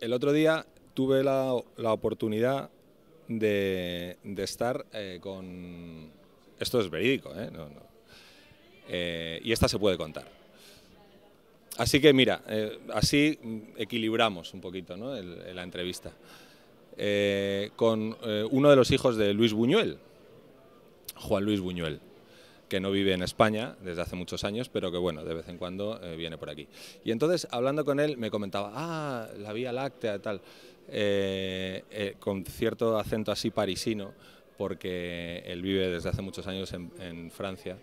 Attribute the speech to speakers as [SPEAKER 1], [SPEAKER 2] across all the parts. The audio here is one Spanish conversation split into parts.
[SPEAKER 1] el otro día tuve la, oportunidad de, estar eh, con... Esto es verídico, ¿eh? No, eh, y esta se puede contar. Así que mira, eh, así equilibramos un poquito ¿no? la entrevista. con uno de los hijos de Luis Buñuel, Juan Luis Buñuel que no vive en España desde hace muchos años, pero que bueno, de vez en cuando eh, viene por aquí. Y entonces, hablando con él, me comentaba, ah, la Vía Láctea y tal, eh, eh, con cierto acento así parisino, porque él vive desde hace muchos años en, Francia.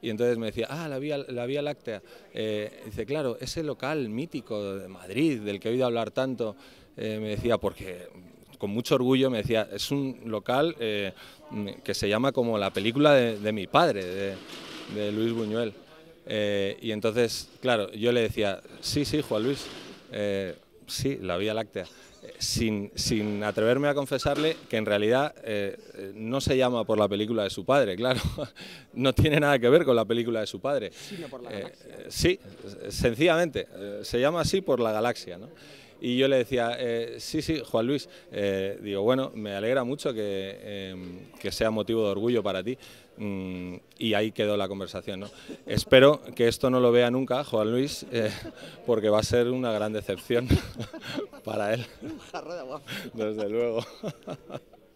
[SPEAKER 1] Y entonces me decía, ah, la Vía, la vía Láctea. dice, claro, ese local mítico de Madrid, del que he oído hablar tanto, me decía, porque con mucho orgullo, me decía, es un local eh, que se llama como la película de, mi padre, de, Luis Buñuel. Eh, y entonces, claro, yo le decía, sí, sí, Juan Luis, eh, sí, la Vía Láctea, sin, atreverme a confesarle que en realidad no se llama por la película de su padre, claro, no tiene nada que ver con la película de su padre. Sí, sencillamente, se llama así por la galaxia, ¿no? Y yo le decía, eh, sí, sí, Juan Luis, eh, digo, bueno, me alegra mucho em, que, sea motivo de orgullo para ti. Mm, y ahí quedó la conversación. Espero que esto no lo vea nunca, Juan Luis, eh, porque va a ser una gran decepción para él. Desde luego.